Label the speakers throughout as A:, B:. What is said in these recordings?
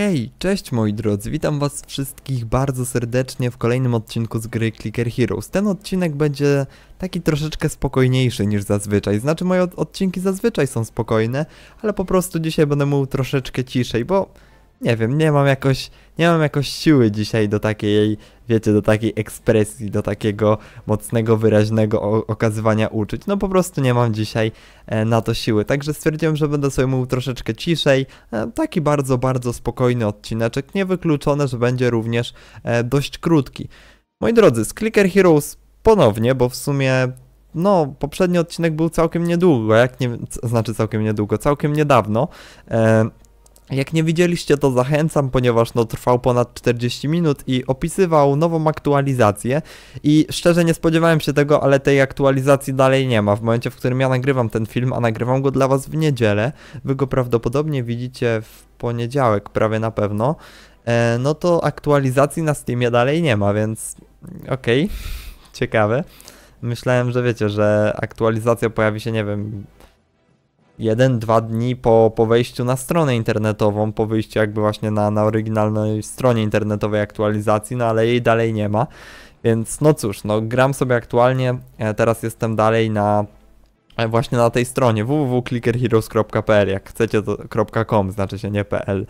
A: Hej, cześć moi drodzy, witam was wszystkich bardzo serdecznie w kolejnym odcinku z gry Clicker Heroes. Ten odcinek będzie taki troszeczkę spokojniejszy niż zazwyczaj, znaczy moje odcinki zazwyczaj są spokojne, ale po prostu dzisiaj będę mówił troszeczkę ciszej, bo nie wiem, nie mam jakoś, nie mam jakoś siły dzisiaj do takiej, wiecie, do takiej ekspresji, do takiego mocnego, wyraźnego okazywania uczuć. No po prostu nie mam dzisiaj e, na to siły. Także stwierdziłem, że będę sobie mówił troszeczkę ciszej. E, taki bardzo, bardzo spokojny odcineczek. Niewykluczone, że będzie również e, dość krótki. Moi drodzy, z Clicker Heroes ponownie, bo w sumie no, poprzedni odcinek był całkiem niedługo, jak nie, znaczy całkiem niedługo, całkiem niedawno. E, jak nie widzieliście to zachęcam, ponieważ no trwał ponad 40 minut i opisywał nową aktualizację i szczerze nie spodziewałem się tego, ale tej aktualizacji dalej nie ma. W momencie, w którym ja nagrywam ten film, a nagrywam go dla was w niedzielę, wy go prawdopodobnie widzicie w poniedziałek prawie na pewno, e, no to aktualizacji na Steamie dalej nie ma, więc mm, okej, okay. ciekawe. Myślałem, że wiecie, że aktualizacja pojawi się, nie wiem, jeden, dwa dni po, po wejściu na stronę internetową, po wyjściu jakby właśnie na, na oryginalnej stronie internetowej aktualizacji, no ale jej dalej nie ma. Więc no cóż, no gram sobie aktualnie, e, teraz jestem dalej na e, właśnie na tej stronie www.clickerheroes.pl, jak chcecie to .com, znaczy się nie .pl.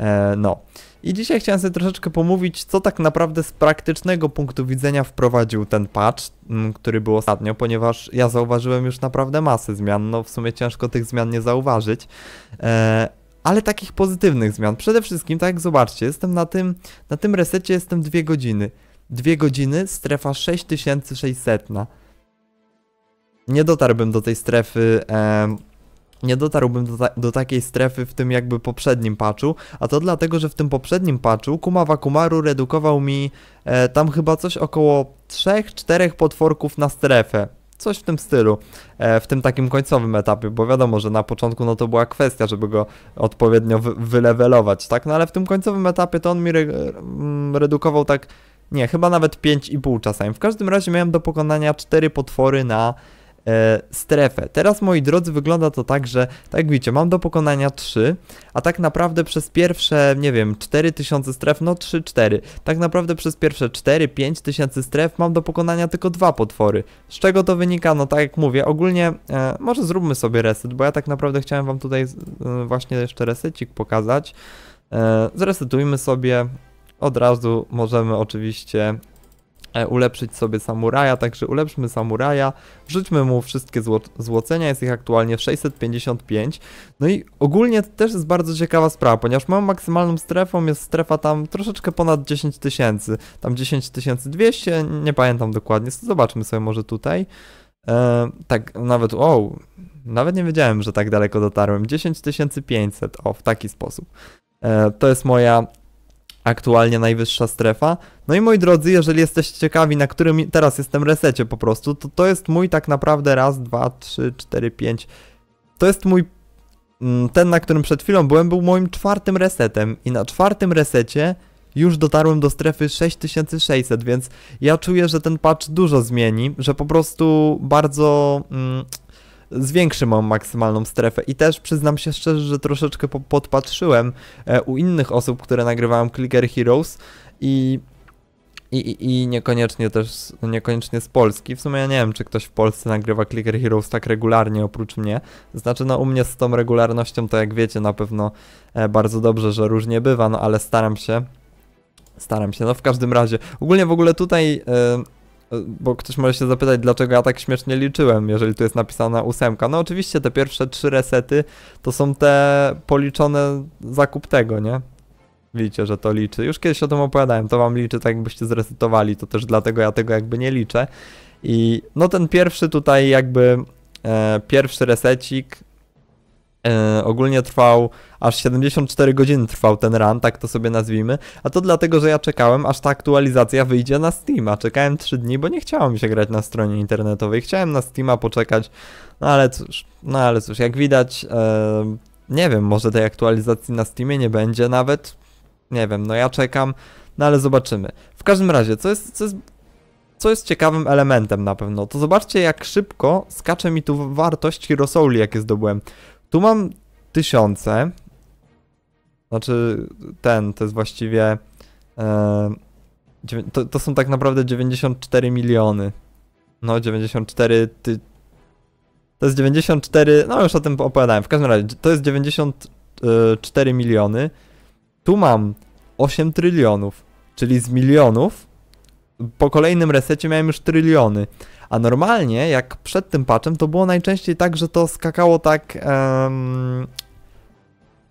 A: E, no. I dzisiaj chciałem sobie troszeczkę pomówić, co tak naprawdę z praktycznego punktu widzenia wprowadził ten patch, mm, który był ostatnio, ponieważ ja zauważyłem już naprawdę masę zmian. No w sumie ciężko tych zmian nie zauważyć. Eee, ale takich pozytywnych zmian. Przede wszystkim, tak jak zobaczcie, jestem na tym, na tym resecie jestem 2 godziny. 2 godziny, strefa 6600. Nie dotarłbym do tej strefy... Eee, nie dotarłbym do, ta do, takiej strefy w tym jakby poprzednim patchu, a to dlatego, że w tym poprzednim patchu Kumawa Kumaru redukował mi e, tam chyba coś około 3-4 potworków na strefę. Coś w tym stylu, e, w tym takim końcowym etapie, bo wiadomo, że na początku no to była kwestia, żeby go odpowiednio wy wylewelować, tak? No ale w tym końcowym etapie to on mi re mm, redukował tak, nie, chyba nawet 5,5 czasami. W każdym razie miałem do pokonania 4 potwory na e, strefę. Teraz moi drodzy wygląda to tak, że tak widzicie mam do pokonania 3, a tak naprawdę przez pierwsze nie wiem 4000 stref, no 3-4, tak naprawdę przez pierwsze 4-5 tysięcy stref mam do pokonania tylko dwa potwory. Z czego to wynika? No tak jak mówię, ogólnie e, może zróbmy sobie reset, bo ja tak naprawdę chciałem wam tutaj e, właśnie jeszcze resecik pokazać. E, zresetujmy sobie, od razu możemy oczywiście E, ulepszyć sobie samuraja, także ulepszmy samuraja, wrzućmy mu wszystkie zło złocenia, jest ich aktualnie 655. No i ogólnie to też jest bardzo ciekawa sprawa, ponieważ moją maksymalną strefą jest strefa tam troszeczkę ponad 10 tysięcy, tam 10 200, nie pamiętam dokładnie, zobaczmy sobie może tutaj. E, tak, nawet, wow, nawet nie wiedziałem, że tak daleko dotarłem, 10 500, o, w taki sposób. E, to jest moja aktualnie najwyższa strefa. No i moi drodzy, jeżeli jesteście ciekawi, na którym teraz jestem resecie po prostu, to to jest mój tak naprawdę raz, dwa, trzy, cztery, pięć. To jest mój... Mm, ten, na którym przed chwilą byłem, był moim czwartym resetem i na czwartym resecie już dotarłem do strefy 6600, więc ja czuję, że ten patch dużo zmieni, że po prostu bardzo... Mm, zwiększy moją maksymalną strefę. I też przyznam się szczerze, że troszeczkę podpatrzyłem e, u innych osób, które nagrywałem Clicker Heroes i i, i, niekoniecznie też, no niekoniecznie z Polski. W sumie ja nie wiem, czy ktoś w Polsce nagrywa Clicker Heroes tak regularnie oprócz mnie. Znaczy, no u mnie z tą regularnością to jak wiecie na pewno e, bardzo dobrze, że różnie bywa, no ale staram się. Staram się, no w każdym razie. Ogólnie w ogóle tutaj... E, bo ktoś może się zapytać, dlaczego ja tak śmiesznie liczyłem, jeżeli tu jest napisana ósemka. No oczywiście te pierwsze trzy resety to są te policzone zakup tego, nie? Widzicie, że to liczy. Już kiedyś o tym opowiadałem, to wam liczy tak jakbyście zresetowali, to też dlatego ja tego jakby nie liczę. I no ten pierwszy tutaj jakby e, pierwszy resecik E, ogólnie trwał, aż 74 godziny trwał ten run, tak to sobie nazwijmy, a to dlatego, że ja czekałem, aż ta aktualizacja wyjdzie na Steama. Czekałem 3 dni, bo nie chciało mi się grać na stronie internetowej, chciałem na Steama poczekać, no ale cóż, no ale cóż, jak widać, e, nie wiem, może tej aktualizacji na Steamie nie będzie nawet, nie wiem, no ja czekam, no ale zobaczymy. W każdym razie, co jest, co jest co jest ciekawym elementem na pewno, to zobaczcie jak szybko skacze mi tu wartość Hirosoli, jakie zdobyłem. Tu mam tysiące. Znaczy ten, to jest właściwie... E, to, to, są tak naprawdę 94 miliony. No 94 ty... To jest 94, no już o tym opowiadałem, w każdym razie to jest 94 e, miliony. Tu mam 8 trylionów, czyli z milionów po kolejnym resecie miałem już tryliony. A normalnie, jak przed tym patchem, to było najczęściej tak, że to skakało tak... Um,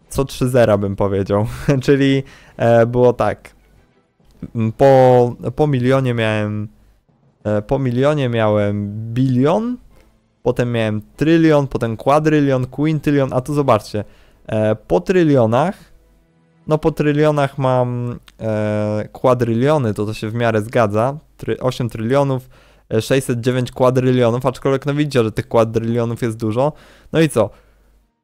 A: co 3 zera bym powiedział. Czyli e, było tak. Mm, po, po milionie miałem... E, po milionie miałem bilion, potem miałem trylion, potem kwadrylion, quintylion, a tu zobaczcie. E, po trylionach no po trylionach mam e, kwadryliony, to to się w miarę zgadza. Try, 8 trylionów, 609 e, kwadrylionów, aczkolwiek no widzicie, że tych kwadrylionów jest dużo. No i co?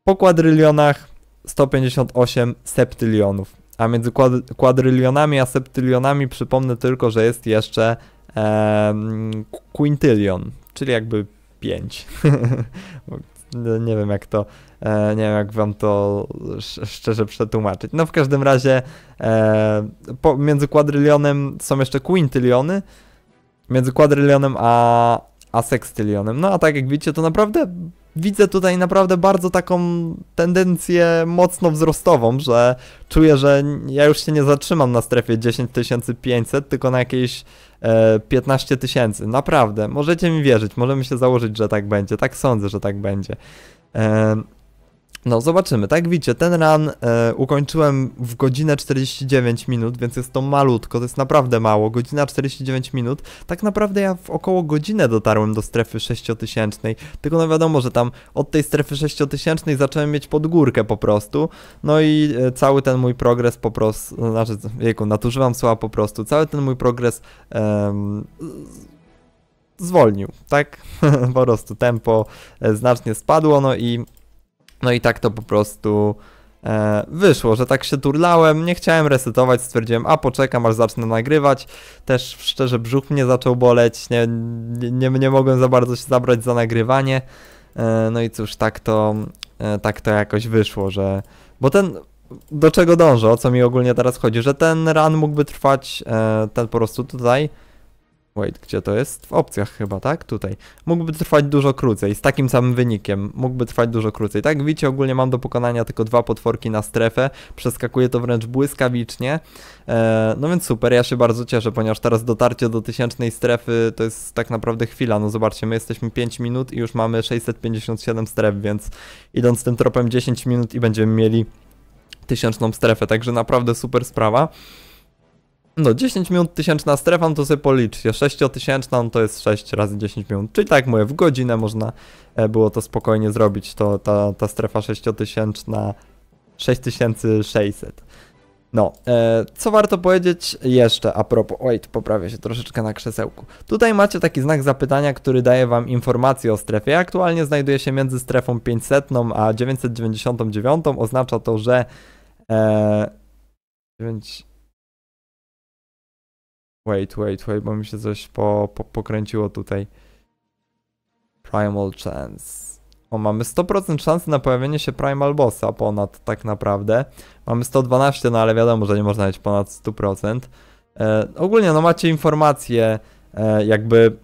A: Po kwadrylionach 158 septylionów. A między kwadrylionami a septylionami przypomnę tylko, że jest jeszcze e, quintylion, czyli jakby 5. No, nie wiem jak to, e, nie wiem jak wam to szczerze przetłumaczyć. No w każdym razie e, między kwadrylionem są jeszcze quintyliony, między kwadrylionem a, a sekstylionem. No a tak jak widzicie, to naprawdę widzę tutaj naprawdę bardzo taką tendencję mocno wzrostową, że czuję, że ja już się nie zatrzymam na strefie 10500, tylko na jakiejś 15 e, tysięcy. Naprawdę, możecie mi wierzyć, możemy się założyć, że tak będzie. Tak sądzę, że tak będzie. E, no, zobaczymy. Tak widzicie, ten run e, ukończyłem w godzinę 49 minut, więc jest to malutko, to jest naprawdę mało. Godzina 49 minut. Tak naprawdę ja w około godzinę dotarłem do strefy 6000, tylko no wiadomo, że tam od tej strefy 6000 zacząłem mieć podgórkę po prostu. No i e, cały ten mój progres po prostu, znaczy, wieku, nadużywam słowa po prostu, cały ten mój progres... E, zwolnił, tak? po prostu tempo e, znacznie spadło, no i no i tak to po prostu e, wyszło, że tak się turlałem, nie chciałem resetować, stwierdziłem, a poczekam aż zacznę nagrywać. Też szczerze brzuch mnie zaczął boleć, nie, nie, nie mogłem za bardzo się zabrać za nagrywanie. E, no i cóż, tak to, e, tak to jakoś wyszło, że... Bo ten, do czego dążę, o co mi ogólnie teraz chodzi, że ten run mógłby trwać, e, ten po prostu tutaj Wait, gdzie to jest? W opcjach chyba, tak? Tutaj. Mógłby trwać dużo krócej, z takim samym wynikiem. Mógłby trwać dużo krócej. Tak, widzicie, ogólnie mam do pokonania tylko dwa potworki na strefę. Przeskakuje to wręcz błyskawicznie. Eee, no więc super, ja się bardzo cieszę, ponieważ teraz dotarcie do tysięcznej strefy to jest tak naprawdę chwila. No zobaczcie, my jesteśmy 5 minut i już mamy 657 stref, więc idąc tym tropem 10 minut i będziemy mieli tysięczną strefę. Także naprawdę super sprawa. No 10 minut tysięczna strefa, no to sobie policzcie. 6 tysięczna no to jest 6 razy 10 minut. Czyli tak jak mówię, w godzinę można e, było to spokojnie zrobić. To ta, ta strefa 6 tysięczna 6600. No, e, co warto powiedzieć jeszcze a propos, oj, tu poprawię się troszeczkę na krzesełku. Tutaj macie taki znak zapytania, który daje wam informację o strefie. Aktualnie znajduje się między strefą 500 a 999, oznacza to, że e, 9, Wait, wait, wait, bo mi się coś po, po, pokręciło tutaj. Primal Chance. O, mamy 100% szansy na pojawienie się Primal Bossa ponad tak naprawdę. Mamy 112, no ale wiadomo, że nie można mieć ponad 100%. E, ogólnie, no macie informacje, e, jakby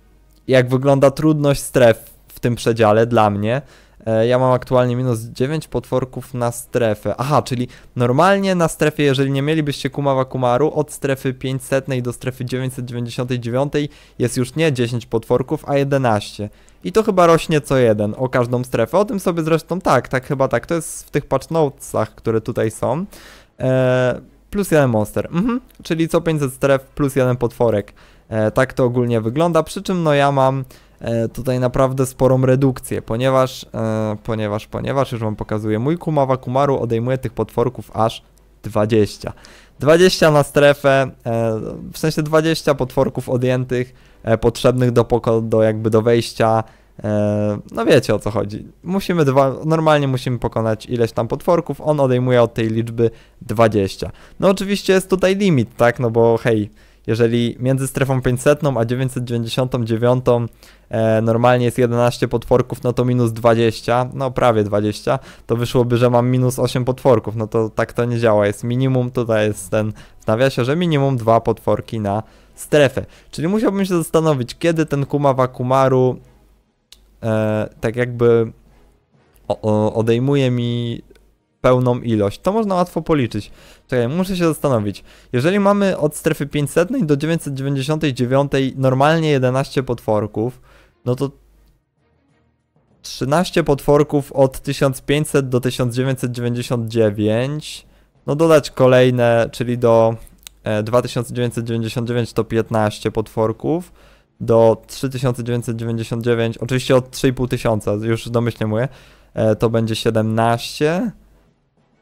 A: jak wygląda trudność stref w tym przedziale dla mnie. E, ja mam aktualnie minus 9 potworków na strefę. Aha, czyli normalnie na strefie, jeżeli nie mielibyście Kumawa Kumaru, od strefy 500 do strefy 999 jest już nie 10 potworków, a 11. I to chyba rośnie co jeden o każdą strefę. O tym sobie zresztą tak, tak chyba tak. To jest w tych patch notesach, które tutaj są. E, plus jeden monster. Mhm. Czyli co 500 stref plus jeden potworek. E, tak to ogólnie wygląda. Przy czym no ja mam E, tutaj naprawdę sporą redukcję, ponieważ, e, ponieważ, ponieważ, już Wam pokazuję, mój Kumawa Kumaru odejmuje tych potworków aż 20. 20 na strefę, e, w sensie 20 potworków odjętych, potrzebnych do, poko do jakby do wejścia, no wiecie o co chodzi. Musimy dwa, normalnie musimy pokonać ileś tam potworków, on odejmuje od tej liczby 20. No oczywiście jest tutaj limit, tak, no bo hej, jeżeli między strefą 500 a 999 e, normalnie jest 11 potworków, no to minus 20, no prawie 20, to wyszłoby, że mam minus 8 potworków, no to tak to nie działa, jest minimum, tutaj jest ten w nawiasie, że minimum 2 potworki na strefę, czyli musiałbym się zastanowić, kiedy ten Kumawa Kumaru e, tak jakby o, o, odejmuje mi pełną ilość. To można łatwo policzyć. Czekaj, muszę się zastanowić. Jeżeli mamy od strefy 500 do 999 normalnie 11 potworków, no to 13 potworków od 1500 do 1999. No dodać kolejne, czyli do 2999 e, to 15 potworków do 3999, oczywiście od 3500, już domyślnie mówię, e, to będzie 17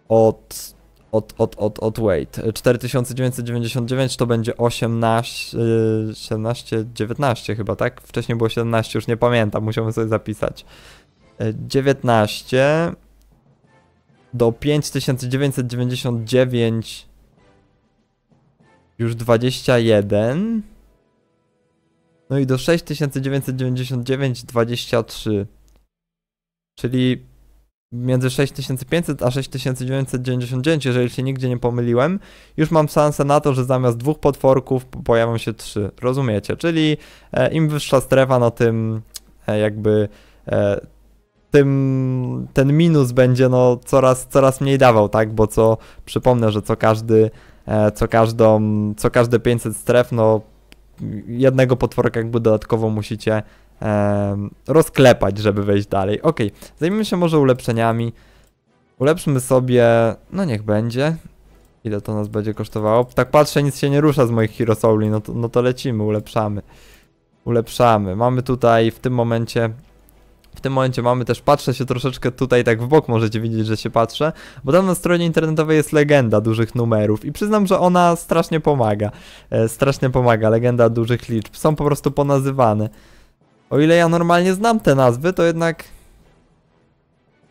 A: od od, od, od, od Wait. 4999 to będzie 18, 17, 19 chyba, tak? Wcześniej było 17, już nie pamiętam, musiałbym sobie zapisać. 19 e, do 5999 już 21 no i do 6999 23 czyli między 6500 a 6999, jeżeli się nigdzie nie pomyliłem, już mam szansę na to, że zamiast dwóch potworków pojawią się trzy. Rozumiecie? Czyli e, im wyższa strefa, no tym e, jakby e, tym ten minus będzie no coraz, coraz mniej dawał, tak? Bo co, przypomnę, że co każdy, co każdą, co każde 500 stref, no jednego potworka jakby dodatkowo musicie rozklepać, żeby wejść dalej. Ok, zajmiemy się może ulepszeniami. Ulepszmy sobie, no niech będzie. Ile to nas będzie kosztowało? Tak patrzę, nic się nie rusza z moich Hero Souli, no to, no to lecimy, ulepszamy. Ulepszamy. Mamy tutaj w tym momencie... W tym momencie mamy też, patrzę się troszeczkę tutaj tak w bok, możecie widzieć, że się patrzę, bo tam na stronie internetowej jest legenda dużych numerów i przyznam, że ona strasznie pomaga. E, strasznie pomaga, legenda dużych liczb. Są po prostu ponazywane. O ile ja normalnie znam te nazwy, to jednak...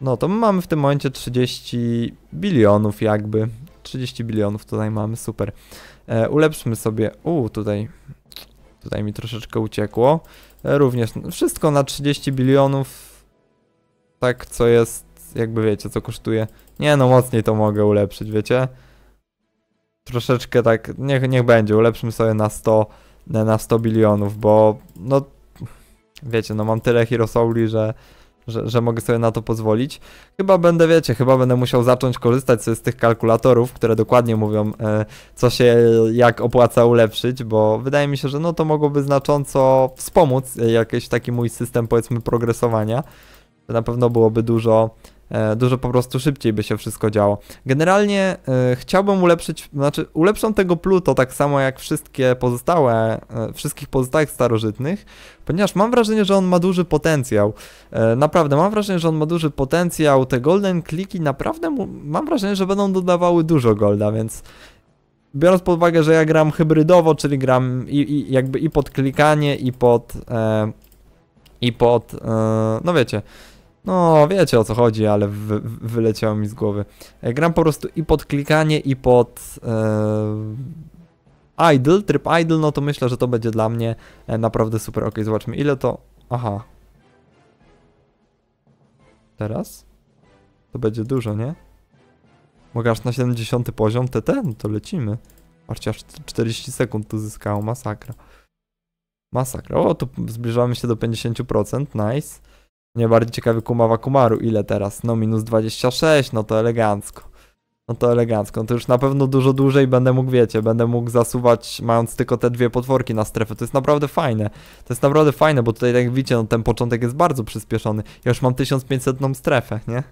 A: No, to my mamy w tym momencie 30 bilionów jakby. 30 bilionów tutaj mamy, super. E, ulepszmy sobie... U, tutaj... Tutaj mi troszeczkę uciekło. E, również wszystko na 30 bilionów. Tak, co jest... Jakby wiecie, co kosztuje. Nie no, mocniej to mogę ulepszyć, wiecie? Troszeczkę tak... Niech, niech będzie, ulepszmy sobie na 100... Na 100 bilionów, bo... No, wiecie, no mam tyle Hero Souli, że, że, że, mogę sobie na to pozwolić. Chyba będę, wiecie, chyba będę musiał zacząć korzystać sobie z tych kalkulatorów, które dokładnie mówią, e, co się, jak opłaca ulepszyć, bo wydaje mi się, że no to mogłoby znacząco wspomóc jakiś taki mój system, powiedzmy, progresowania. To na pewno byłoby dużo E, dużo po prostu szybciej by się wszystko działo. Generalnie e, chciałbym ulepszyć, znaczy ulepszą tego Pluto tak samo jak wszystkie pozostałe, e, wszystkich pozostałych starożytnych, ponieważ mam wrażenie, że on ma duży potencjał. Naprawdę, mam wrażenie, że on ma duży potencjał. Te golden kliki naprawdę, mu, mam wrażenie, że będą dodawały dużo golda, więc biorąc pod uwagę, że ja gram hybrydowo, czyli gram i, i jakby i pod klikanie, i pod... E, i pod... E, no wiecie... No, wiecie o co chodzi, ale wyleciało mi z głowy. E, gram po prostu i pod klikanie, i pod... E, idle, tryb idle, no to myślę, że to będzie dla mnie e, naprawdę super. Ok, zobaczmy ile to... Aha. Teraz? To będzie dużo, nie? Mogę aż na 70 poziom TT? No to lecimy. Patrzcie, aż 40 sekund tu zyskało, masakra. Masakra. O, tu zbliżamy się do 50%, nice. Mnie bardziej ciekawy Kumawa Kumaru, ile teraz? No minus 26, no to elegancko. No to elegancko, no to już na pewno dużo dłużej będę mógł, wiecie, będę mógł zasuwać mając tylko te dwie potworki na strefę, to jest naprawdę fajne, to jest naprawdę fajne, bo tutaj tak jak widzicie, no ten początek jest bardzo przyspieszony, ja już mam 1500 strefę, nie?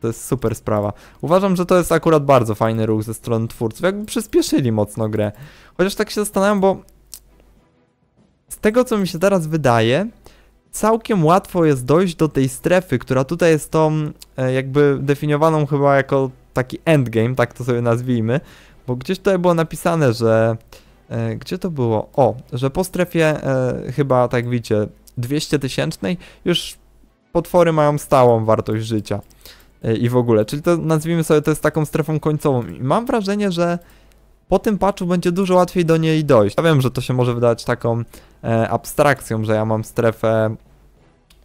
A: To jest super sprawa. Uważam, że to jest akurat bardzo fajny ruch ze strony twórców, jakby przyspieszyli mocno grę. Chociaż tak się zastanawiam, bo z tego co mi się teraz wydaje, całkiem łatwo jest dojść do tej strefy, która tutaj jest tą e, jakby definiowaną chyba jako taki endgame, tak to sobie nazwijmy, bo gdzieś tutaj było napisane, że e, gdzie to było? O, że po strefie e, chyba, tak widzicie, 200 tysięcznej już potwory mają stałą wartość życia i w ogóle, czyli to nazwijmy sobie to jest taką strefą końcową i mam wrażenie, że po tym patchu będzie dużo łatwiej do niej dojść. Ja wiem, że to się może wydać taką abstrakcją, że ja mam strefę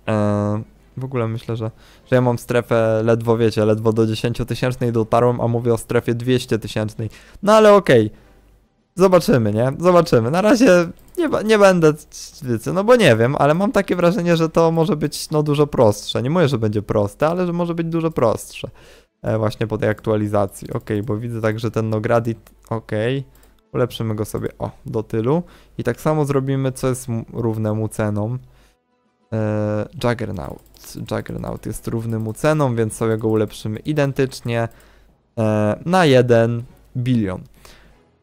A: E, w ogóle myślę, że, że ja mam strefę ledwo, wiecie, ledwo do 10 tysięcznej dotarłem, a mówię o strefie 200 tysięcznej. No ale okej. Okay. Zobaczymy, nie? Zobaczymy. Na razie nie, nie będę, wiecie, no bo nie wiem, ale mam takie wrażenie, że to może być no dużo prostsze. Nie mówię, że będzie proste, ale że może być dużo prostsze. E, właśnie po tej aktualizacji. Okej, okay, bo widzę także ten Nogradit, okej. Okay. Ulepszymy go sobie, o, do tylu. I tak samo zrobimy, co jest równemu cenom. E, Juggernaut. Juggernaut jest równy mu ceną, więc sobie go ulepszymy identycznie e, na 1 bilion.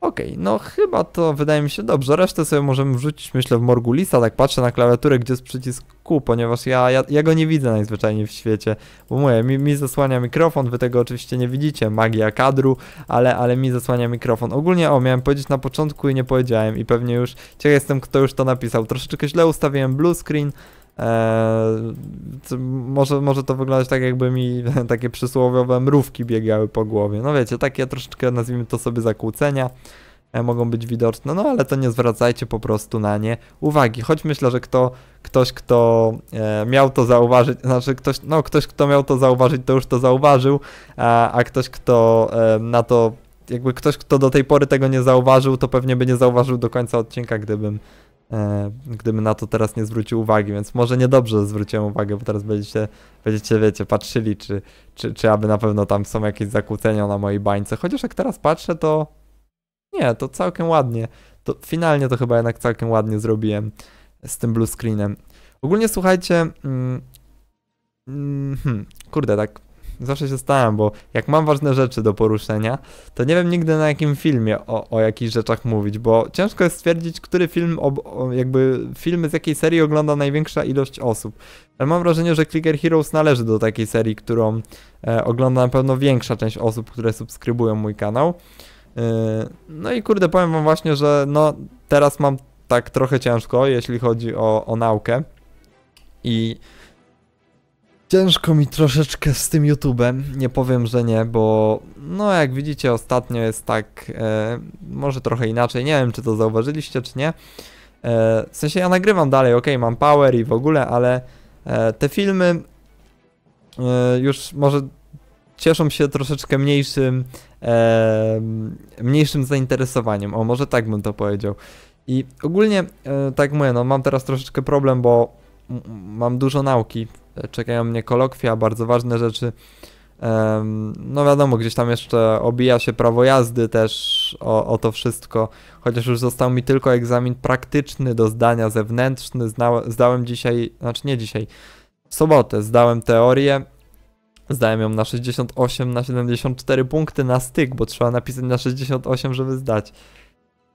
A: Ok, no chyba to wydaje mi się dobrze. Resztę sobie możemy wrzucić, myślę, w Morgulisa. Tak patrzę na klawiaturę, gdzie jest przycisk Q, ponieważ ja, ja, ja go nie widzę najzwyczajniej w świecie. Bo mówię, mi, mi zasłania mikrofon, wy tego oczywiście nie widzicie, magia kadru, ale, ale mi zasłania mikrofon. Ogólnie, o, miałem powiedzieć na początku i nie powiedziałem i pewnie już, ciekaw jestem, kto już to napisał. Troszeczkę źle ustawiłem blue screen, Eee, może, może to wyglądać tak, jakby mi takie przysłowiowe mrówki biegały po głowie. No wiecie, takie troszeczkę nazwijmy to sobie zakłócenia e, mogą być widoczne, no ale to nie zwracajcie po prostu na nie uwagi. Choć myślę, że kto, ktoś, kto e, miał to zauważyć, znaczy ktoś, no ktoś, kto miał to zauważyć, to już to zauważył, a, a ktoś, kto e, na to, jakby ktoś, kto do tej pory tego nie zauważył, to pewnie by nie zauważył do końca odcinka, gdybym E, gdybym na to teraz nie zwrócił uwagi, więc może niedobrze zwróciłem uwagę, bo teraz będziecie, będziecie wiecie, patrzyli, czy, czy, czy aby na pewno tam są jakieś zakłócenia na mojej bańce. Chociaż jak teraz patrzę, to nie, to całkiem ładnie. To finalnie to chyba jednak całkiem ładnie zrobiłem z tym blue screenem. Ogólnie słuchajcie, mm, mm, hmm, kurde, tak zawsze się stałem, bo jak mam ważne rzeczy do poruszenia, to nie wiem nigdy na jakim filmie o, o jakichś rzeczach mówić, bo ciężko jest stwierdzić, który film, ob, jakby filmy z jakiej serii ogląda największa ilość osób. Ale mam wrażenie, że Clicker Heroes należy do takiej serii, którą e, ogląda na pewno większa część osób, które subskrybują mój kanał. E, no i kurde, powiem wam właśnie, że no teraz mam tak trochę ciężko, jeśli chodzi o, o naukę. I Ciężko mi troszeczkę z tym YouTube'em, nie powiem, że nie, bo no jak widzicie ostatnio jest tak, e, może trochę inaczej, nie wiem czy to zauważyliście czy nie. E, w sensie ja nagrywam dalej, ok, mam power i w ogóle, ale e, te filmy e, już może cieszą się troszeczkę mniejszym, e, mniejszym zainteresowaniem, o może tak bym to powiedział. I ogólnie, e, tak mówię, no mam teraz troszeczkę problem, bo mam dużo nauki czekają mnie kolokwia, bardzo ważne rzeczy. No wiadomo, gdzieś tam jeszcze obija się prawo jazdy też o, o, to wszystko, chociaż już został mi tylko egzamin praktyczny do zdania zewnętrzny. Zna, zdałem dzisiaj, znaczy nie dzisiaj, w sobotę zdałem teorię. Zdałem ją na 68 na 74 punkty na styk, bo trzeba napisać na 68, żeby zdać.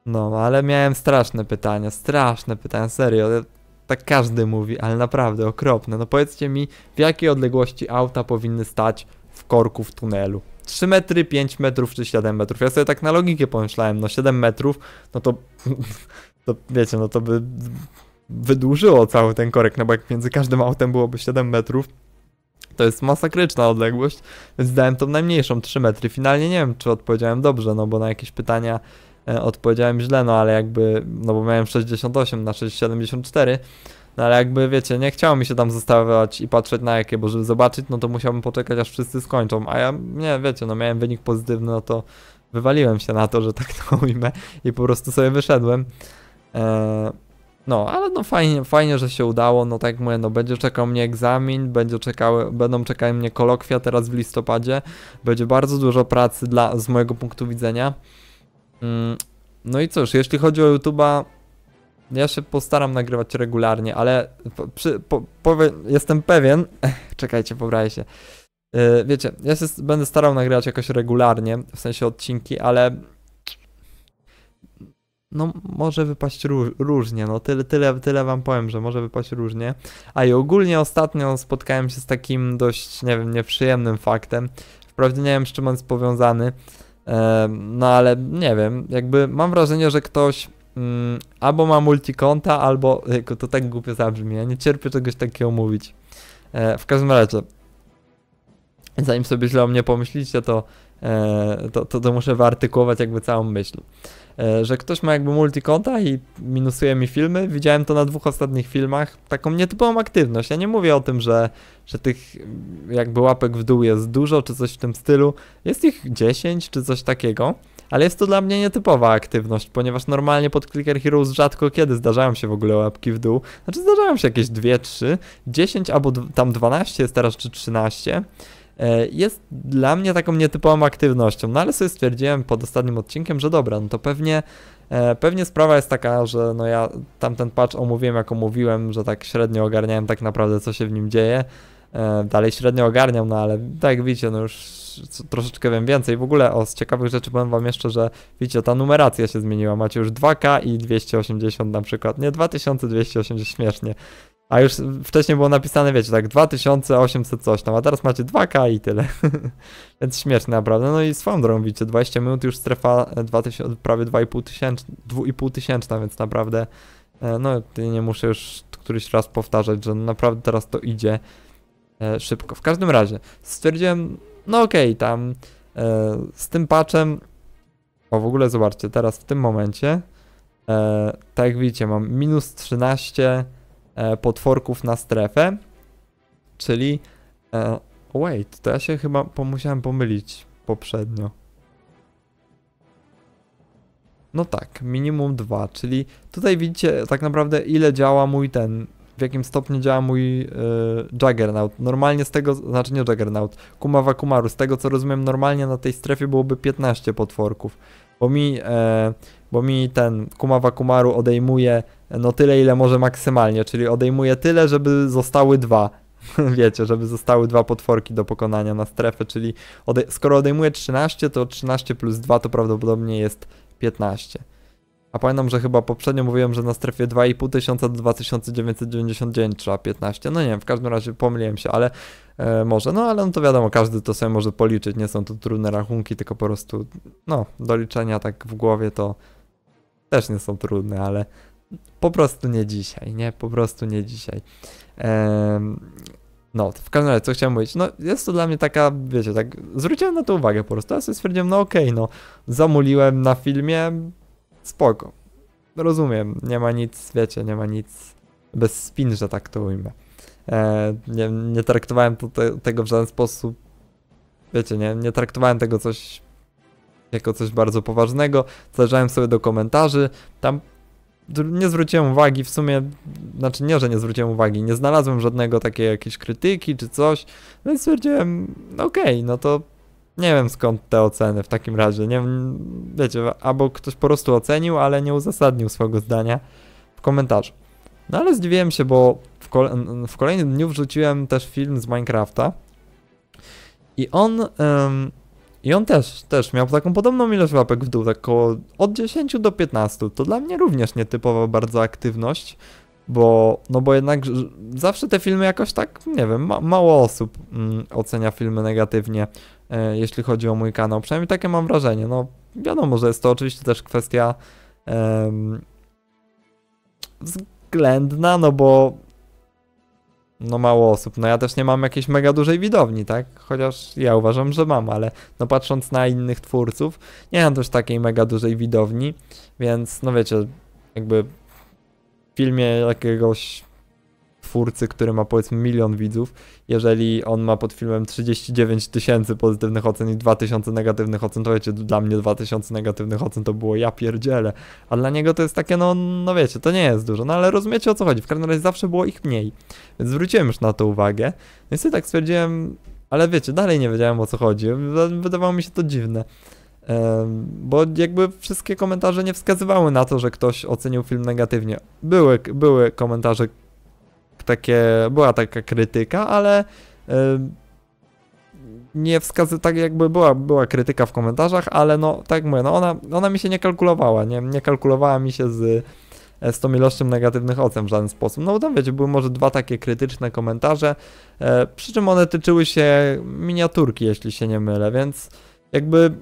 A: No, ale miałem straszne pytania, straszne pytania, serio tak każdy mówi, ale naprawdę okropne. No powiedzcie mi, w jakiej odległości auta powinny stać w korku w tunelu? 3 metry, 5 metrów czy 7 metrów? Ja sobie tak na logikę pomyślałem, no 7 metrów, no to, to wiecie, no to by wydłużyło cały ten korek, no bo jak między każdym autem byłoby 7 metrów, to jest masakryczna odległość, więc dałem tą najmniejszą 3 metry. Finalnie nie wiem, czy odpowiedziałem dobrze, no bo na jakieś pytania E, odpowiedziałem źle, no ale jakby, no bo miałem 68 na 674, no ale jakby wiecie, nie chciało mi się tam zostawiać i patrzeć na jakie, bo żeby zobaczyć, no to musiałbym poczekać aż wszyscy skończą, a ja, nie, wiecie, no miałem wynik pozytywny, no to wywaliłem się na to, że tak to ujmę i po prostu sobie wyszedłem. Eee, no, ale no fajnie, fajnie, że się udało, no tak mówię, no będzie czekał mnie egzamin, będzie czekały, będą czekały mnie kolokwia teraz w listopadzie, będzie bardzo dużo pracy dla, z mojego punktu widzenia. Mm, no i cóż, jeśli chodzi o YouTube'a, ja się postaram nagrywać regularnie, ale po, przy, po, powie, jestem pewien. Czekajcie, pobraję się. Yy, wiecie, ja się będę starał nagrywać jakoś regularnie, w sensie odcinki, ale. No, może wypaść róż, różnie, no tyle, tyle, tyle wam powiem, że może wypaść różnie. A i ogólnie ostatnio spotkałem się z takim dość, nie wiem, nieprzyjemnym faktem. Wprawdzie nie wiem, z czym on jest powiązany, no ale nie wiem, jakby mam wrażenie, że ktoś mm, albo ma multikonta, albo jako to tak głupio zabrzmi. Ja nie cierpię czegoś takiego mówić. E, w każdym razie, zanim sobie źle o mnie pomyślicie, to, e, to, to, to muszę wyartykułować jakby całą myśl. E, że ktoś ma jakby multikonta i minusuje mi filmy. Widziałem to na dwóch ostatnich filmach, taką nietypową aktywność. Ja nie mówię o tym, że, że tych jakby łapek w dół jest dużo, czy coś w tym stylu. Jest ich 10, czy coś takiego. Ale jest to dla mnie nietypowa aktywność, ponieważ normalnie pod Clicker Heroes rzadko kiedy zdarzają się w ogóle łapki w dół. Znaczy zdarzają się jakieś 2, 3, 10 albo tam 12 jest teraz czy 13. E, jest dla mnie taką nietypową aktywnością, no ale sobie stwierdziłem pod ostatnim odcinkiem, że dobra, no to pewnie e, Pewnie sprawa jest taka, że no ja tamten patch omówiłem jak omówiłem, że tak średnio ogarniałem tak naprawdę co się w nim dzieje. E, dalej średnio ogarniam, no ale tak jak widzicie, no już troszeczkę wiem więcej. W ogóle o z ciekawych rzeczy powiem wam jeszcze, że widzicie, ta numeracja się zmieniła. Macie już 2K i 280 na przykład, nie 2280 śmiesznie. A już wcześniej było napisane, wiecie, tak 2800 coś tam, a teraz macie 2K i tyle. Więc śmieszne naprawdę. No i swoją drogą widzicie, 20 minut już strefa 2000, e, prawie 2,5 tysięczna, 2,5 więc naprawdę e, no nie muszę już któryś raz powtarzać, że naprawdę teraz to idzie e, szybko. W każdym razie stwierdziłem, no okej, okay, tam z tym patchem o w ogóle zobaczcie, teraz w tym momencie tak jak widzicie mam minus 13 E, potworków na strefę. Czyli... E, wait, to ja się chyba musiałem pomylić poprzednio. No tak, minimum dwa, czyli tutaj widzicie tak naprawdę ile działa mój ten, w jakim stopniu działa mój yy, Juggernaut. Normalnie z tego, znaczy nie Juggernaut, Kumawa Kumaru, z tego co rozumiem normalnie na tej strefie byłoby 15 potworków. Bo mi bo mi ten Kumawa Kumaru odejmuje no tyle, ile może maksymalnie, czyli odejmuje tyle, żeby zostały dwa. Wiecie, żeby zostały dwa potworki do pokonania na strefę, czyli ode skoro odejmuje 13, to 13 plus 2 to prawdopodobnie jest 15. A pamiętam, że chyba poprzednio mówiłem, że na strefie 2,5 tysiąca do 2999 trzeba 15. No nie wiem, w każdym razie pomyliłem się, ale e, może. No ale no to wiadomo, każdy to sobie może policzyć. Nie są to trudne rachunki, tylko po prostu no, do liczenia tak w głowie to też nie są trudne, ale po prostu nie dzisiaj, nie? Po prostu nie dzisiaj. no, w każdym razie, co chciałem mówić, no jest to dla mnie taka, wiecie, tak, zwróciłem na to uwagę po prostu, ja sobie stwierdziłem, no okej, okay, no, zamuliłem na filmie, spoko, rozumiem, nie ma nic, wiecie, nie ma nic bez spin, że tak to ujmę. E, nie, nie, traktowałem te, tego w żaden sposób, wiecie, nie, nie traktowałem tego coś jako coś bardzo poważnego. Zajrzałem sobie do komentarzy, tam nie zwróciłem uwagi, w sumie, znaczy nie, że nie zwróciłem uwagi, nie znalazłem żadnego takiej jakiejś krytyki czy coś, więc stwierdziłem, okej, okay, no to nie wiem skąd te oceny w takim razie, nie wiem, wiecie, albo ktoś po prostu ocenił, ale nie uzasadnił swojego zdania w komentarzu. No ale zdziwiłem się, bo w, kole w kolejnym dniu wrzuciłem też film z Minecrafta i on... I on też, też miał taką podobną ilość łapek w dół, tak około od 10 do 15. To dla mnie również nietypowa bardzo aktywność, bo, no bo jednak zawsze te filmy jakoś tak, nie wiem, ma, mało osób mm, ocenia filmy negatywnie, e, jeśli chodzi o mój kanał. Przynajmniej takie mam wrażenie. No wiadomo, że jest to oczywiście też kwestia względna, no bo no mało osób. No ja też nie mam jakiejś mega dużej widowni, tak? Chociaż ja uważam, że mam, ale no patrząc na innych twórców, nie mam też takiej mega dużej widowni, więc no wiecie, jakby w filmie jakiegoś twórcy, który ma powiedzmy milion widzów, jeżeli on ma pod filmem 39 tysięcy pozytywnych ocen i 2000 negatywnych ocen, to wiecie, dla mnie 2000 negatywnych ocen to było ja pierdzielę, a dla niego to jest takie, no, no wiecie, to nie jest dużo, no ale rozumiecie o co chodzi, w każdym razie zawsze było ich mniej, więc zwróciłem już na to uwagę, no i sobie tak stwierdziłem, ale wiecie, dalej nie wiedziałem o co chodzi, wydawało mi się to dziwne. Bo jakby wszystkie komentarze nie wskazywały na to, że ktoś ocenił film negatywnie. Były, były komentarze takie, była taka krytyka, ale nie wskazy, tak jakby była, była krytyka w komentarzach, ale no, tak jak mówię, no ona, ona mi się nie kalkulowała, nie, nie kalkulowała mi się z, e, z tą ilością negatywnych ocen w żaden sposób. No bo tam wiecie, były może dwa takie krytyczne komentarze, e, przy czym one tyczyły się miniaturki, jeśli się nie mylę, więc jakby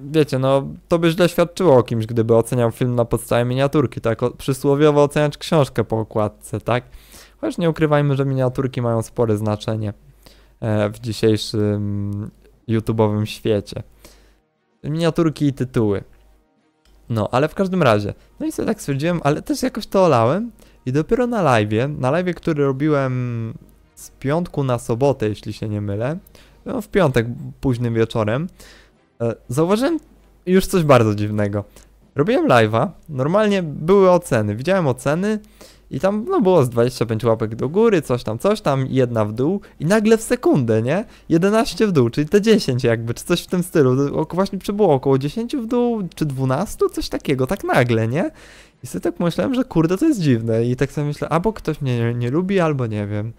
A: wiecie, no to by źle świadczyło o kimś, gdyby oceniał film na podstawie miniaturki, tak? O, przysłowiowo oceniać książkę po okładce, tak? Chociaż nie ukrywajmy, że miniaturki mają spore znaczenie e, w dzisiejszym YouTube'owym świecie. Miniaturki i tytuły. No, ale w każdym razie. No i sobie tak stwierdziłem, ale też jakoś to olałem. I dopiero na live, na live, który robiłem z piątku na sobotę, jeśli się nie mylę, no w piątek późnym wieczorem, e, zauważyłem już coś bardzo dziwnego. Robiłem live'a, normalnie były oceny, widziałem oceny, i tam no, było z 25 łapek do góry, coś tam, coś tam, jedna w dół i nagle w sekundę, nie? 11 w dół, czyli te 10 jakby, czy coś w tym stylu. właśnie przybyło około 10 w dół, czy 12, coś takiego, tak nagle, nie? I sobie tak myślałem, że kurde, to jest dziwne. I tak sobie myślę, albo ktoś mnie nie, nie lubi, albo nie wiem.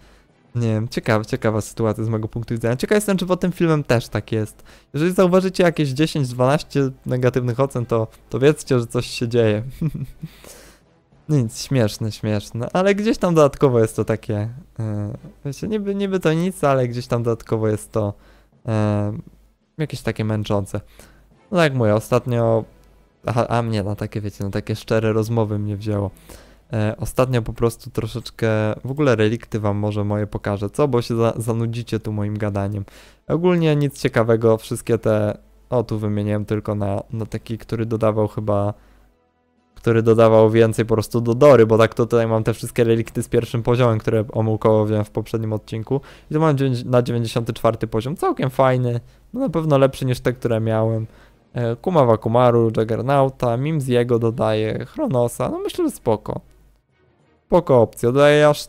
A: Nie wiem, ciekawa, ciekawa sytuacja z mojego punktu widzenia. Ciekaw jestem, czy pod tym filmem też tak jest. Jeżeli zauważycie jakieś 10-12 negatywnych ocen, to, to wiedzcie, że coś się dzieje. Nic, śmieszne, śmieszne, ale gdzieś tam dodatkowo jest to takie, e, wiecie, niby, niby to nic, ale gdzieś tam dodatkowo jest to e, jakieś takie męczące. No tak jak mówię, ostatnio, a, a mnie na takie, wiecie, na takie szczere rozmowy mnie wzięło. E, ostatnio po prostu troszeczkę, w ogóle relikty wam może moje pokażę, co? Bo się za, zanudzicie tu moim gadaniem. Ogólnie nic ciekawego, wszystkie te, o tu wymieniłem tylko na, na taki, który dodawał chyba który dodawał więcej po prostu do dory, bo tak to tutaj mam te wszystkie relikty z pierwszym poziomem, które omyłkowo wziąłem w poprzednim odcinku. I to mam na 94 poziom, całkiem fajny, no na pewno lepszy niż te, które miałem. E, Kumawa Kumaru, Mims Mimziego dodaje Chronosa, no myślę, że spoko. Spoko opcja, dodaję aż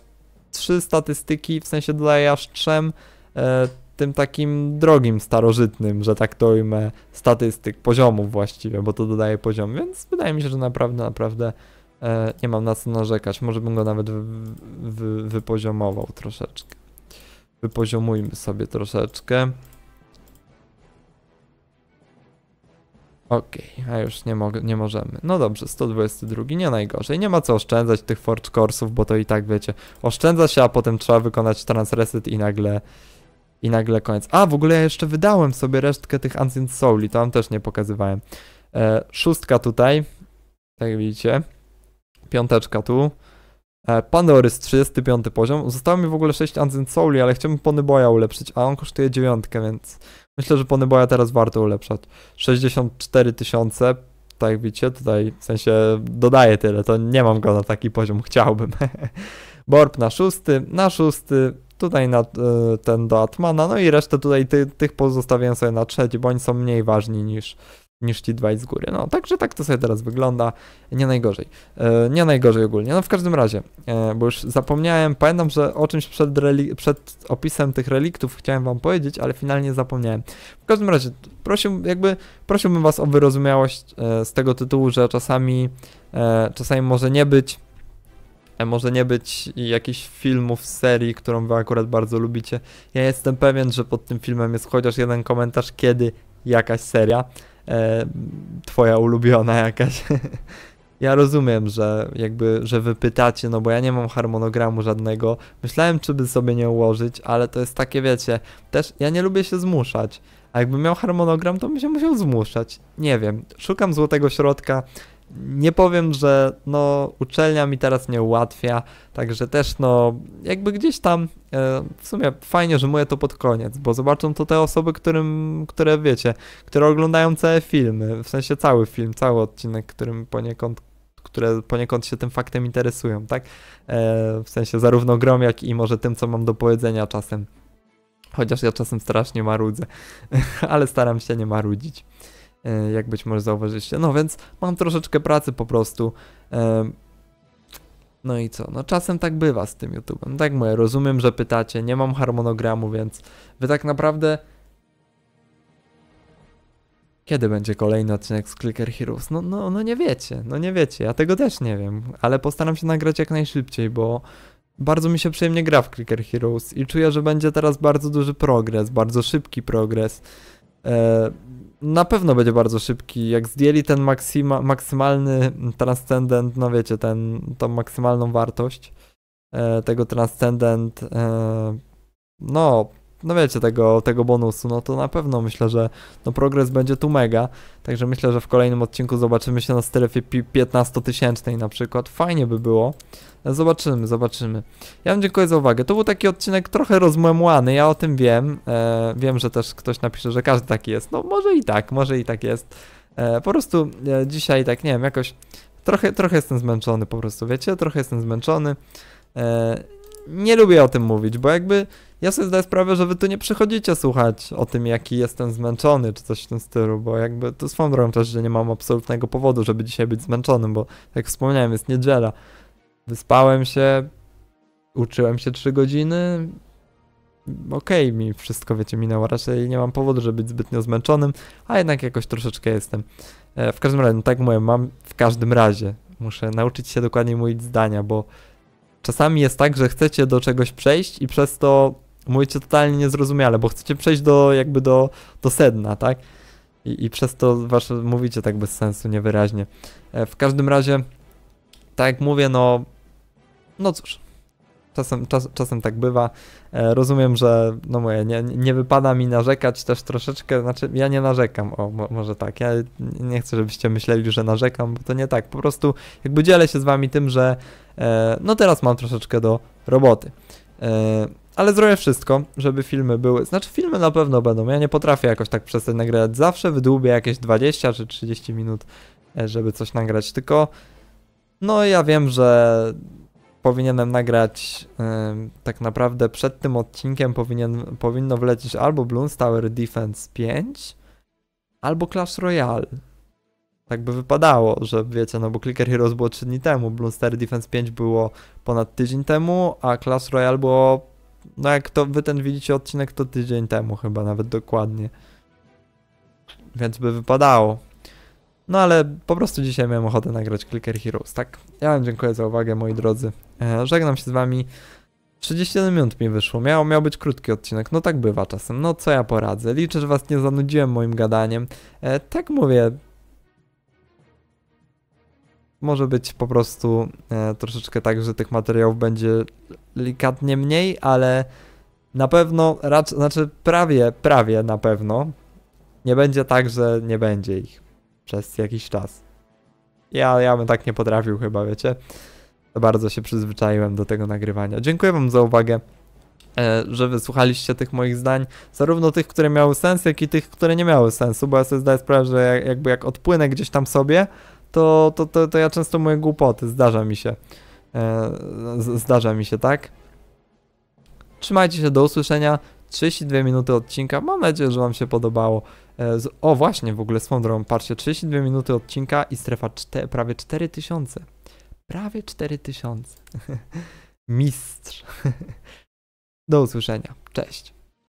A: trzy statystyki, w sensie dodaję aż trzem. E, tym takim drogim, starożytnym, że tak to ujmę, statystyk, poziomów właściwie, bo to dodaje poziom, więc wydaje mi się, że naprawdę, naprawdę e, nie mam na co narzekać. Może bym go nawet wy, wy, wypoziomował troszeczkę. Wypoziomujmy sobie troszeczkę. Okej, okay, a już nie, nie możemy. No dobrze, 122, nie najgorzej. Nie ma co oszczędzać tych Forge Corsów, bo to i tak wiecie. Oszczędza się, a potem trzeba wykonać Transreset i nagle i nagle koniec. A, w ogóle ja jeszcze wydałem sobie resztkę tych Ancient Souli, to wam też nie pokazywałem. E, szóstka tutaj, tak widzicie. Piąteczka tu. E, Pandorys 35 poziom. Zostało mi w ogóle 6 Ancient Souli, ale chciałbym Ponyboya ulepszyć, a on kosztuje dziewiątkę, więc myślę, że Ponyboya teraz warto ulepszać. 64 tysiące, tak widzicie, tutaj w sensie dodaję tyle, to nie mam go na taki poziom, chciałbym. Borp na szósty, na szósty, tutaj na e, ten do Atmana, no i resztę tutaj ty, tych pozostawiam sobie na trzeci, bo oni są mniej ważni niż, niż ci dwaj z góry. No, także tak to sobie teraz wygląda. Nie najgorzej. E, nie najgorzej ogólnie. No, w każdym razie, e, bo już zapomniałem, pamiętam, że o czymś przed, przed, opisem tych reliktów chciałem wam powiedzieć, ale finalnie zapomniałem. W każdym razie, prosił, jakby, prosiłbym was o wyrozumiałość z tego tytułu, że czasami, czasami może nie być może nie być jakichś filmów, serii, którą wy akurat bardzo lubicie. Ja jestem pewien, że pod tym filmem jest chociaż jeden komentarz, kiedy jakaś seria, e, twoja ulubiona jakaś. Ja rozumiem, że jakby, że wy pytacie, no bo ja nie mam harmonogramu żadnego. Myślałem, czy by sobie nie ułożyć, ale to jest takie, wiecie, też ja nie lubię się zmuszać. A jakbym miał harmonogram, to bym się musiał zmuszać. Nie wiem, szukam złotego środka nie powiem, że no, uczelnia mi teraz nie ułatwia, także też no, jakby gdzieś tam e, w sumie fajnie, że mówię to pod koniec, bo zobaczą to te osoby, którym, które wiecie, które oglądają całe filmy, w sensie cały film, cały odcinek, którym poniekąd które poniekąd się tym faktem interesują, tak? E, w sensie zarówno grom, jak i może tym, co mam do powiedzenia czasem. Chociaż ja czasem strasznie marudzę, ale staram się nie marudzić. E, jak być może zauważyliście. No więc mam troszeczkę pracy po prostu. E, no i co? No czasem tak bywa z tym YouTube'em. Tak moje, rozumiem, że pytacie, nie mam harmonogramu, więc wy tak naprawdę... Kiedy będzie kolejny odcinek z Clicker Heroes? No, no, no nie wiecie, no nie wiecie, ja tego też nie wiem, ale postaram się nagrać jak najszybciej, bo bardzo mi się przyjemnie gra w Clicker Heroes i czuję, że będzie teraz bardzo duży progres, bardzo szybki progres. Eee, na pewno będzie bardzo szybki. Jak zdjęli ten maksima, maksymalny transcendent, no wiecie, ten, tą maksymalną wartość e, tego transcendent, e, no no wiecie, tego, tego bonusu, no to na pewno myślę, że no progres będzie tu mega, także myślę, że w kolejnym odcinku zobaczymy się na strefie 15-tysięcznej na przykład, fajnie by było, zobaczymy, zobaczymy. Ja wam dziękuję za uwagę, to był taki odcinek trochę rozmemłany, ja o tym wiem, e, wiem, że też ktoś napisze, że każdy taki jest, no może i tak, może i tak jest, e, po prostu e, dzisiaj tak, nie wiem, jakoś trochę, trochę jestem zmęczony po prostu, wiecie, trochę jestem zmęczony, e, nie lubię o tym mówić, bo jakby ja sobie zdaję sprawę, że wy tu nie przychodzicie słuchać o tym, jaki jestem zmęczony, czy coś w tym stylu, bo jakby to swoją drogą też, że nie mam absolutnego powodu, żeby dzisiaj być zmęczonym, bo jak wspomniałem, jest niedziela. Wyspałem się, uczyłem się 3 godziny, okej, okay, mi wszystko, wiecie, minęło. Raczej nie mam powodu, żeby być zbytnio zmęczonym, a jednak jakoś troszeczkę jestem. E, w każdym razie, no tak mówię, mam w każdym razie. Muszę nauczyć się dokładnie mówić zdania, bo czasami jest tak, że chcecie do czegoś przejść i przez to mówicie totalnie niezrozumiale, bo chcecie przejść do jakby do, do sedna, tak? I, I przez to wasze mówicie tak bez sensu, niewyraźnie. E, w każdym razie, tak jak mówię, no, no cóż, czasem, czas, czasem tak bywa. E, rozumiem, że no moje, nie, nie wypada mi narzekać też troszeczkę, znaczy ja nie narzekam, o mo, może tak, ja nie chcę, żebyście myśleli, że narzekam, bo to nie tak, po prostu jakby dzielę się z wami tym, że e, no teraz mam troszeczkę do roboty. E, ale zrobię wszystko, żeby filmy były. Znaczy, filmy na pewno będą. Ja nie potrafię jakoś tak przestać nagrywać. Zawsze wydłubię jakieś 20 czy 30 minut, e, żeby coś nagrać. Tylko, no ja wiem, że powinienem nagrać yy, tak naprawdę przed tym odcinkiem powinien, powinno wlecieć albo Bloomstower Defense 5 albo Clash Royale. Tak by wypadało, że wiecie, no bo Clicker Heroes było 3 dni temu, Bloomstower Defense 5 było ponad tydzień temu, a Clash Royale było no jak to wy ten widzicie odcinek, to tydzień temu chyba nawet dokładnie. Więc by wypadało. No ale po prostu dzisiaj miałem ochotę nagrać Clicker Heroes, tak? Ja wam dziękuję za uwagę, moi drodzy. E, żegnam się z wami. 31 minut mi wyszło. Miał, miał być krótki odcinek. No tak bywa czasem. No co ja poradzę. Liczę, że was nie zanudziłem moim gadaniem. E, tak mówię, może być po prostu e, troszeczkę tak, że tych materiałów będzie delikatnie mniej, ale na pewno, racz, znaczy prawie, prawie na pewno nie będzie tak, że nie będzie ich przez jakiś czas. Ja, ja bym tak nie potrafił chyba, wiecie. Bardzo się przyzwyczaiłem do tego nagrywania. Dziękuję wam za uwagę, e, że wysłuchaliście tych moich zdań, zarówno tych, które miały sens, jak i tych, które nie miały sensu, bo ja sobie zdaję sprawę, że jakby jak odpłynę gdzieś tam sobie, to, to, to, to ja często moje głupoty, zdarza mi się. E, zdarza mi się, tak? Trzymajcie się, do usłyszenia. 32 minuty odcinka. Mam nadzieję, że Wam się podobało. E, o, właśnie, w ogóle swoją drogą, patrzcie, 32 minuty odcinka i strefa czte, prawie 4000. Prawie 4000. Mistrz. Do usłyszenia. Cześć.